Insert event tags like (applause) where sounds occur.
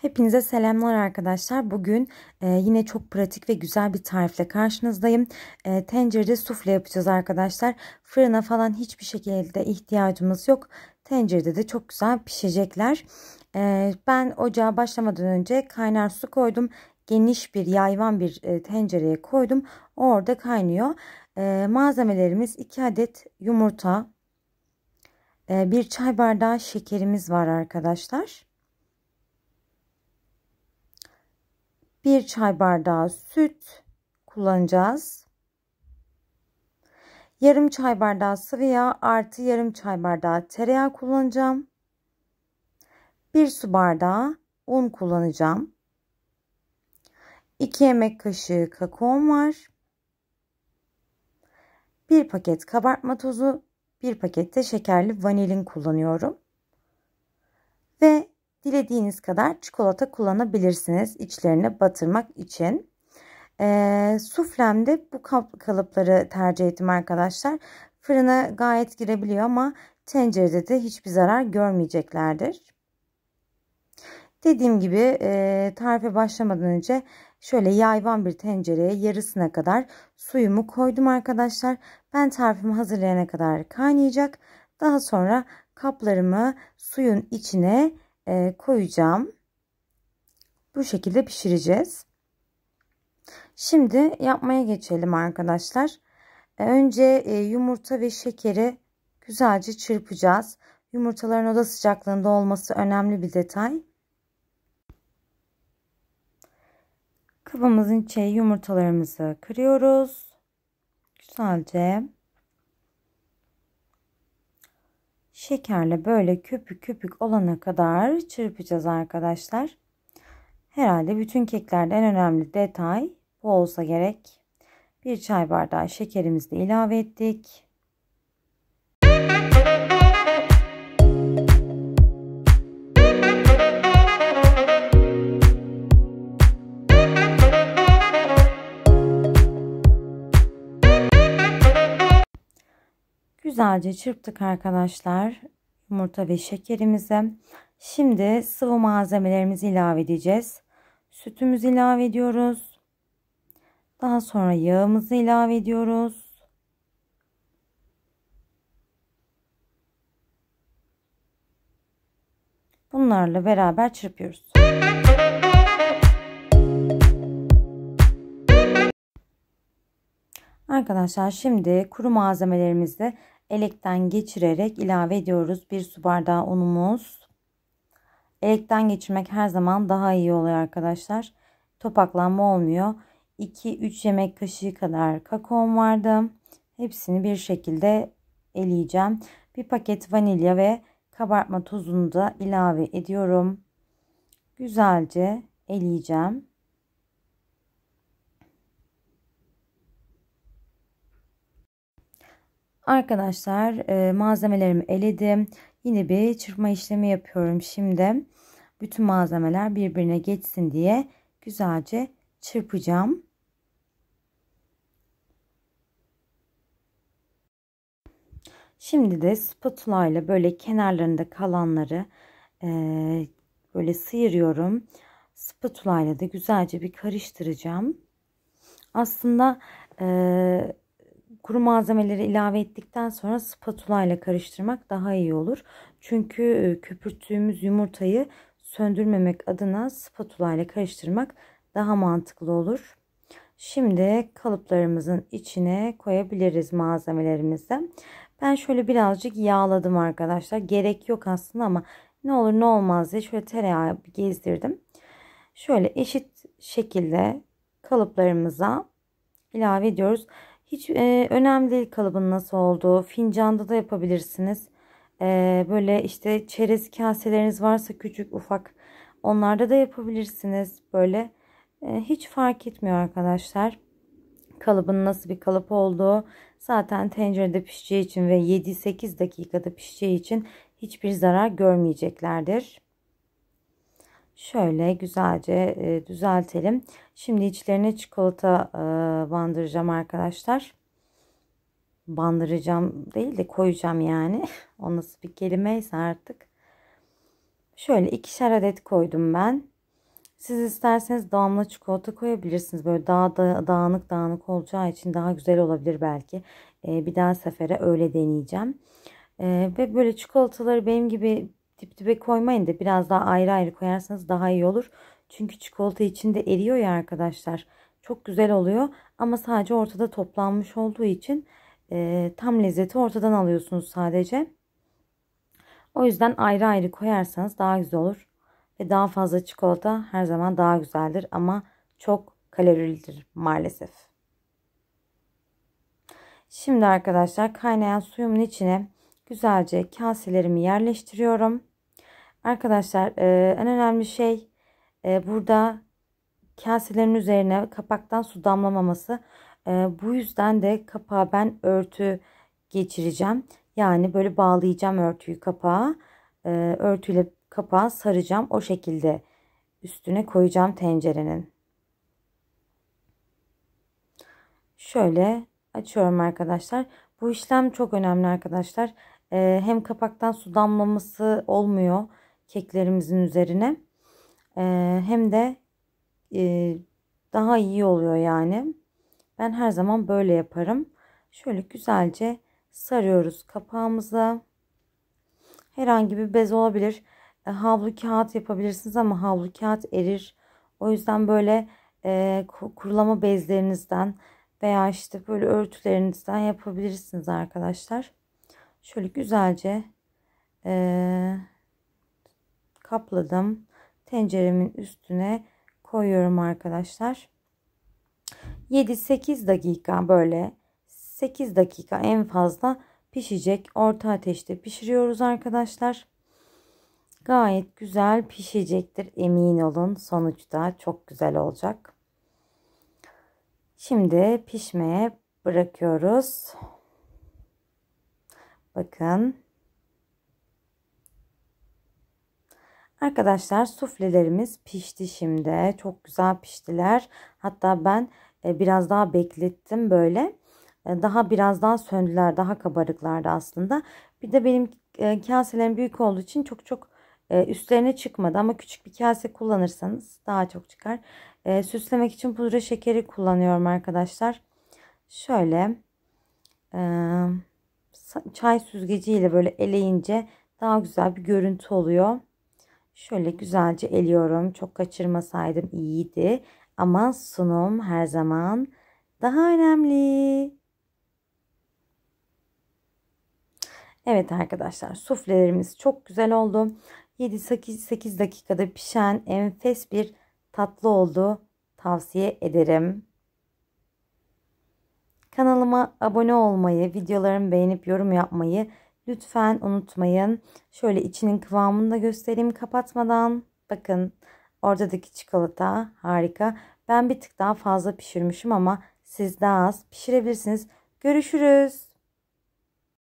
Hepinize selamlar arkadaşlar. Bugün e, yine çok pratik ve güzel bir tarifle karşınızdayım. E, tencerede sufle yapacağız arkadaşlar. Fırına falan hiçbir şekilde ihtiyacımız yok. Tencerede de çok güzel pişecekler. E, ben ocağa başlamadan önce kaynar su koydum. Geniş bir yayvan bir e, tencereye koydum. Orada kaynıyor. E, malzemelerimiz 2 adet yumurta. E, bir çay bardağı şekerimiz var arkadaşlar. 1 çay bardağı süt kullanacağız. Yarım çay bardağı sıvı yağ artı yarım çay bardağı tereyağı kullanacağım. 1 su bardağı un kullanacağım. 2 yemek kaşığı kakao var. 1 paket kabartma tozu, 1 paket de şekerli vanilin kullanıyorum. Ve Dilediğiniz kadar çikolata kullanabilirsiniz içlerine batırmak için. E, suflemde bu kalıpları tercih ettim arkadaşlar. Fırına gayet girebiliyor ama tencerede de hiçbir zarar görmeyeceklerdir. Dediğim gibi e, tarife başlamadan önce şöyle yayvan bir tencereye yarısına kadar suyumu koydum arkadaşlar. Ben tarifimi hazırlayana kadar kaynayacak. Daha sonra kaplarımı suyun içine e, koyacağım. Bu şekilde pişireceğiz. Şimdi yapmaya geçelim arkadaşlar. E, önce e, yumurta ve şekeri güzelce çırpacağız. Yumurtaların oda sıcaklığında olması önemli bir detay. Kabımızın içine yumurtalarımızı kırıyoruz. Güzelce. şekerle böyle köpük köpük olana kadar çırpacağız arkadaşlar. Herhalde bütün keklerde en önemli detay bu olsa gerek. Bir çay bardağı şekerimizi de ilave ettik. Güzelce çırptık arkadaşlar yumurta ve şekerimizi. Şimdi sıvı malzemelerimizi ilave edeceğiz. Sütümüzü ilave ediyoruz. Daha sonra yağımızı ilave ediyoruz. Bunlarla beraber çırpıyoruz. Arkadaşlar şimdi kuru malzemelerimizi elekten geçirerek ilave ediyoruz. Bir su bardağı unumuz. Elekten geçirmek her zaman daha iyi oluyor arkadaşlar. Topaklanma olmuyor. 2-3 yemek kaşığı kadar kakaom vardı. Hepsini bir şekilde eleyeceğim. Bir paket vanilya ve kabartma tozunu da ilave ediyorum. Güzelce eleyeceğim. Arkadaşlar e, malzemelerimi eledim. Yine bir çırpma işlemi yapıyorum şimdi. Bütün malzemeler birbirine geçsin diye güzelce çırpacağım. Şimdi de spatula ile böyle kenarlarında kalanları e, böyle sıyırıyorum. Spatula ile de güzelce bir karıştıracağım. Aslında e, kuru malzemeleri ilave ettikten sonra spatula ile karıştırmak daha iyi olur. Çünkü e, köpürttüğümüz yumurtayı söndürmemek adına spatula ile karıştırmak daha mantıklı olur. Şimdi kalıplarımızın içine koyabiliriz malzemelerimizi. Ben şöyle birazcık yağladım arkadaşlar. Gerek yok aslında ama ne olur ne olmaz diye şöyle tereyağı gezdirdim. Şöyle eşit şekilde kalıplarımıza ilave ediyoruz. Hiç e, önemli değil kalıbın nasıl olduğu. Fincanda da yapabilirsiniz. E, böyle işte çerez kaseleriniz varsa küçük ufak onlarda da yapabilirsiniz. Böyle e, hiç fark etmiyor arkadaşlar. Kalıbın nasıl bir kalıp olduğu zaten tencerede pişeceği için ve 7-8 dakikada pişeceği için hiçbir zarar görmeyeceklerdir. Şöyle güzelce e, düzeltelim. Şimdi içlerine çikolata e, bandıracağım arkadaşlar. Bandıracağım değil de koyacağım yani. (laughs) O nasıl bir kelimeyse artık. Şöyle ikişer adet koydum ben. Siz isterseniz damla çikolata koyabilirsiniz. Böyle daha da, dağınık dağınık olacağı için daha güzel olabilir belki. E, bir daha sefere öyle deneyeceğim. E, ve böyle çikolataları benim gibi dip dibe koymayın da biraz daha ayrı ayrı koyarsanız daha iyi olur. Çünkü çikolata içinde eriyor ya arkadaşlar. Çok güzel oluyor ama sadece ortada toplanmış olduğu için e, tam lezzeti ortadan alıyorsunuz sadece. O yüzden ayrı ayrı koyarsanız daha güzel olur. Ve daha fazla çikolata her zaman daha güzeldir ama çok kalorilidir maalesef. Şimdi arkadaşlar kaynayan suyumun içine güzelce kaselerimi yerleştiriyorum. Arkadaşlar e, en önemli şey e, burada kaselerin üzerine kapaktan su damlamaması. E, bu yüzden de kapağı ben örtü geçireceğim. Yani böyle bağlayacağım örtüyü kapağa. E, örtüyle kapağı saracağım. O şekilde üstüne koyacağım tencerenin. Şöyle açıyorum arkadaşlar. Bu işlem çok önemli arkadaşlar. E, hem kapaktan su damlaması olmuyor keklerimizin üzerine ee, hem de e, daha iyi oluyor yani. Ben her zaman böyle yaparım. Şöyle güzelce sarıyoruz kapağımıza. Herhangi bir bez olabilir. E, havlu kağıt yapabilirsiniz ama havlu kağıt erir. O yüzden böyle e, kurulama bezlerinizden veya işte böyle örtülerinizden yapabilirsiniz arkadaşlar. Şöyle güzelce e, kapladım. Tenceremin üstüne koyuyorum arkadaşlar. 7-8 dakika böyle 8 dakika en fazla pişecek. Orta ateşte pişiriyoruz arkadaşlar. Gayet güzel pişecektir emin olun. Sonuçta çok güzel olacak. Şimdi pişmeye bırakıyoruz. Bakın Arkadaşlar suflelerimiz pişti şimdi. Çok güzel piştiler. Hatta ben e, biraz daha beklettim böyle. E, daha birazdan söndüler. Daha kabarıklardı aslında. Bir de benim e, kaselerim büyük olduğu için çok çok üstlerine çıkmadı. Ama küçük bir kase kullanırsanız daha çok çıkar. Süslemek için pudra şekeri kullanıyorum arkadaşlar. Şöyle çay süzgeciyle böyle eleyince daha güzel bir görüntü oluyor. Şöyle güzelce eliyorum. Çok kaçırmasaydım iyiydi. Ama sunum her zaman daha önemli. Evet arkadaşlar suflelerimiz çok güzel oldu. 7-8 dakikada pişen enfes bir tatlı oldu. Tavsiye ederim. Kanalıma abone olmayı, videolarımı beğenip yorum yapmayı Lütfen unutmayın. Şöyle içinin kıvamını da göstereyim kapatmadan. Bakın oradaki çikolata harika. Ben bir tık daha fazla pişirmişim ama siz daha az pişirebilirsiniz. Görüşürüz.